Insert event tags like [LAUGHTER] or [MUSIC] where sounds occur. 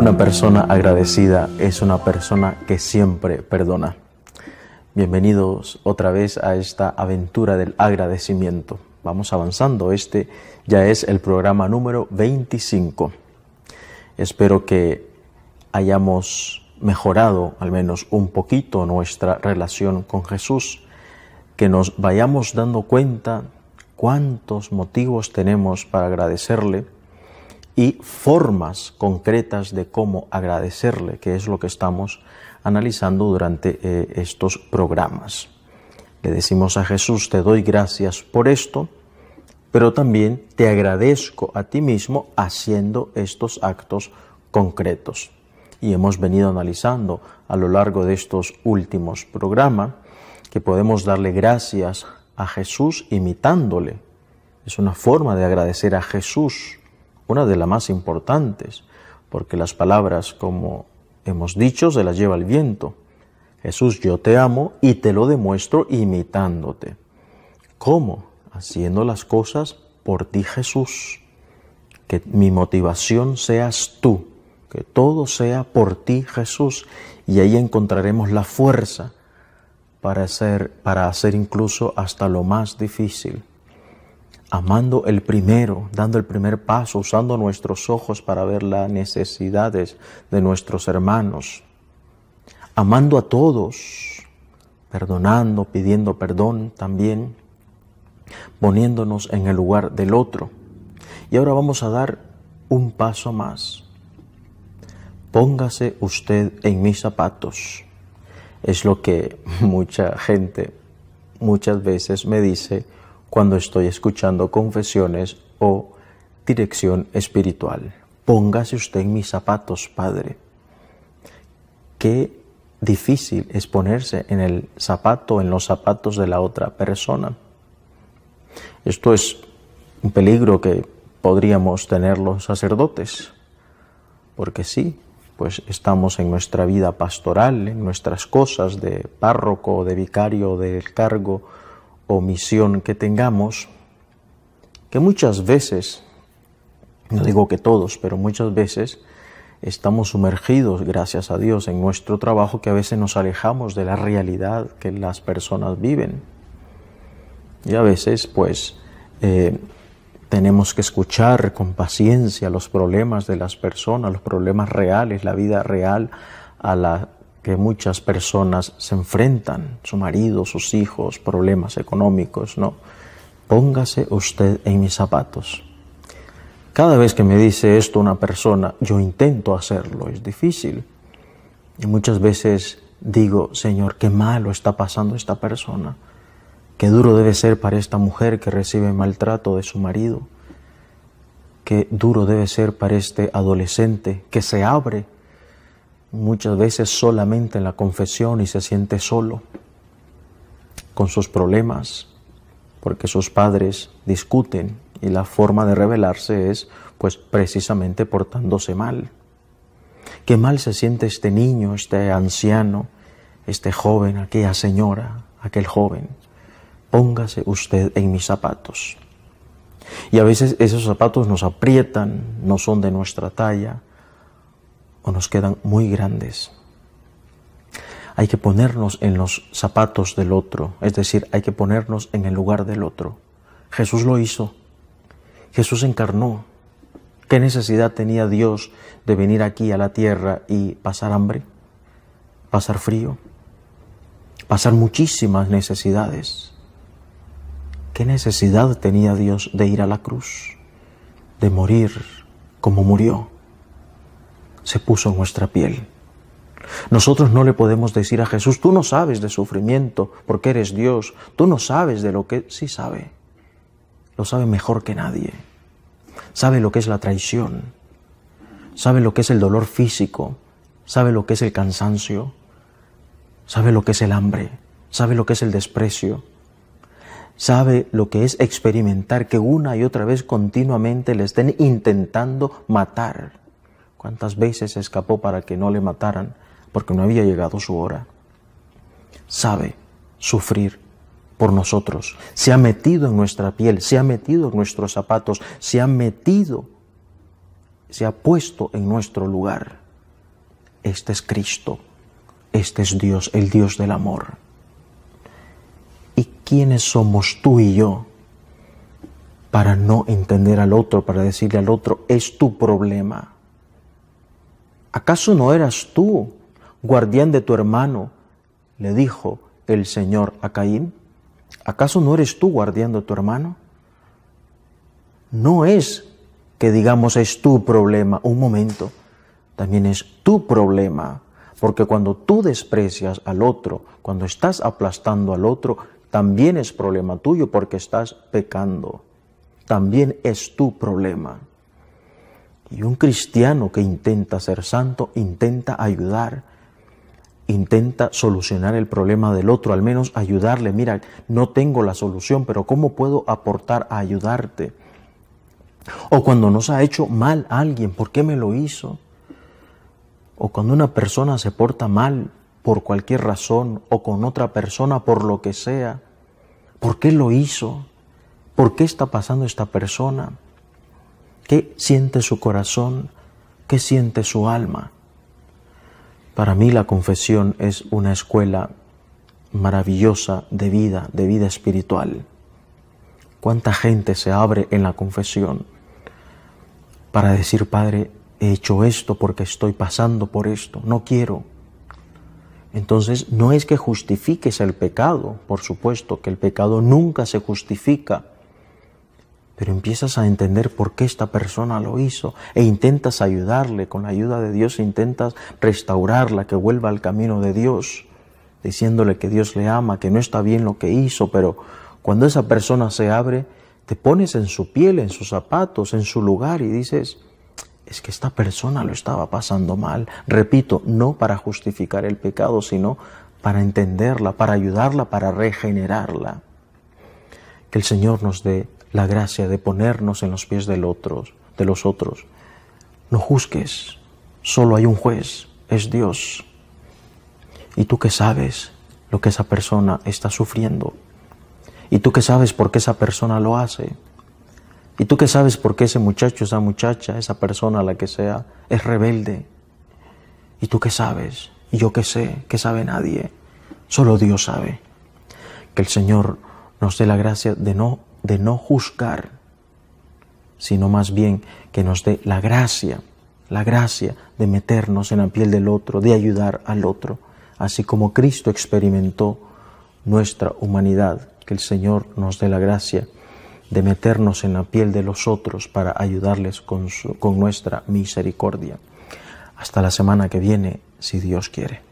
Una persona agradecida es una persona que siempre perdona. Bienvenidos otra vez a esta aventura del agradecimiento. Vamos avanzando. Este ya es el programa número 25. Espero que hayamos mejorado al menos un poquito nuestra relación con Jesús, que nos vayamos dando cuenta cuántos motivos tenemos para agradecerle y formas concretas de cómo agradecerle, que es lo que estamos analizando durante eh, estos programas. Le decimos a Jesús, te doy gracias por esto, pero también te agradezco a ti mismo haciendo estos actos concretos. Y hemos venido analizando a lo largo de estos últimos programas que podemos darle gracias a Jesús imitándole. Es una forma de agradecer a Jesús una de las más importantes, porque las palabras, como hemos dicho, se las lleva el viento. Jesús, yo te amo y te lo demuestro imitándote. ¿Cómo? Haciendo las cosas por ti, Jesús. Que mi motivación seas tú, que todo sea por ti, Jesús. Y ahí encontraremos la fuerza para hacer, para hacer incluso hasta lo más difícil, amando el primero, dando el primer paso, usando nuestros ojos para ver las necesidades de nuestros hermanos, amando a todos, perdonando, pidiendo perdón también, poniéndonos en el lugar del otro. Y ahora vamos a dar un paso más. Póngase usted en mis zapatos. Es lo que [LAUGHS] mucha gente muchas veces me dice, cuando estoy escuchando confesiones o dirección espiritual. Póngase usted en mis zapatos, Padre. Qué difícil es ponerse en el zapato, en los zapatos de la otra persona. Esto es un peligro que podríamos tener los sacerdotes, porque sí, pues estamos en nuestra vida pastoral, en nuestras cosas de párroco, de vicario, del cargo, misión que tengamos, que muchas veces, no digo que todos, pero muchas veces estamos sumergidos, gracias a Dios, en nuestro trabajo que a veces nos alejamos de la realidad que las personas viven. Y a veces, pues, eh, tenemos que escuchar con paciencia los problemas de las personas, los problemas reales, la vida real a la que muchas personas se enfrentan, su marido, sus hijos, problemas económicos, ¿no? Póngase usted en mis zapatos. Cada vez que me dice esto una persona, yo intento hacerlo, es difícil. Y muchas veces digo, Señor, qué malo está pasando esta persona. Qué duro debe ser para esta mujer que recibe maltrato de su marido. Qué duro debe ser para este adolescente que se abre muchas veces solamente en la confesión y se siente solo con sus problemas, porque sus padres discuten y la forma de rebelarse es pues precisamente portándose mal. Qué mal se siente este niño, este anciano, este joven, aquella señora, aquel joven. Póngase usted en mis zapatos. Y a veces esos zapatos nos aprietan, no son de nuestra talla, o nos quedan muy grandes. Hay que ponernos en los zapatos del otro, es decir, hay que ponernos en el lugar del otro. Jesús lo hizo. Jesús encarnó. ¿Qué necesidad tenía Dios de venir aquí a la tierra y pasar hambre, pasar frío, pasar muchísimas necesidades? ¿Qué necesidad tenía Dios de ir a la cruz, de morir como murió? se puso en nuestra piel. Nosotros no le podemos decir a Jesús, tú no sabes de sufrimiento porque eres Dios, tú no sabes de lo que sí sabe. Lo sabe mejor que nadie. Sabe lo que es la traición, sabe lo que es el dolor físico, sabe lo que es el cansancio, sabe lo que es el hambre, sabe lo que es el desprecio, sabe lo que es experimentar que una y otra vez continuamente le estén intentando matar cuántas veces escapó para que no le mataran, porque no había llegado su hora. Sabe sufrir por nosotros, se ha metido en nuestra piel, se ha metido en nuestros zapatos, se ha metido, se ha puesto en nuestro lugar. Este es Cristo, este es Dios, el Dios del amor. ¿Y quiénes somos tú y yo para no entender al otro, para decirle al otro, es tu problema? ¿acaso no eras tú, guardián de tu hermano? le dijo el Señor a Caín. ¿Acaso no eres tú guardián de tu hermano? No es que digamos es tu problema, un momento, también es tu problema, porque cuando tú desprecias al otro, cuando estás aplastando al otro, también es problema tuyo porque estás pecando, también es tu problema. Y un cristiano que intenta ser santo, intenta ayudar, intenta solucionar el problema del otro, al menos ayudarle. Mira, no tengo la solución, pero ¿cómo puedo aportar a ayudarte? O cuando nos ha hecho mal alguien, ¿por qué me lo hizo? O cuando una persona se porta mal por cualquier razón o con otra persona por lo que sea, ¿por qué lo hizo? ¿Por qué está pasando esta persona? ¿Qué siente su corazón? ¿Qué siente su alma? Para mí la confesión es una escuela maravillosa de vida, de vida espiritual. ¿Cuánta gente se abre en la confesión para decir, Padre, he hecho esto porque estoy pasando por esto, no quiero? Entonces, no es que justifiques el pecado, por supuesto que el pecado nunca se justifica, pero empiezas a entender por qué esta persona lo hizo e intentas ayudarle, con la ayuda de Dios e intentas restaurarla, que vuelva al camino de Dios, diciéndole que Dios le ama, que no está bien lo que hizo, pero cuando esa persona se abre, te pones en su piel, en sus zapatos, en su lugar y dices, es que esta persona lo estaba pasando mal. Repito, no para justificar el pecado, sino para entenderla, para ayudarla, para regenerarla. Que el Señor nos dé la gracia de ponernos en los pies de los otros. No juzgues, solo hay un juez, es Dios. Y tú que sabes lo que esa persona está sufriendo. Y tú que sabes por qué esa persona lo hace. Y tú que sabes por qué ese muchacho, esa muchacha, esa persona, la que sea, es rebelde. Y tú que sabes, y yo que sé, que sabe nadie. Solo Dios sabe. Que el Señor nos dé la gracia de no de no juzgar, sino más bien que nos dé la gracia, la gracia de meternos en la piel del otro, de ayudar al otro, así como Cristo experimentó nuestra humanidad, que el Señor nos dé la gracia de meternos en la piel de los otros para ayudarles con, con nuestra misericordia. Hasta la semana que viene, si Dios quiere.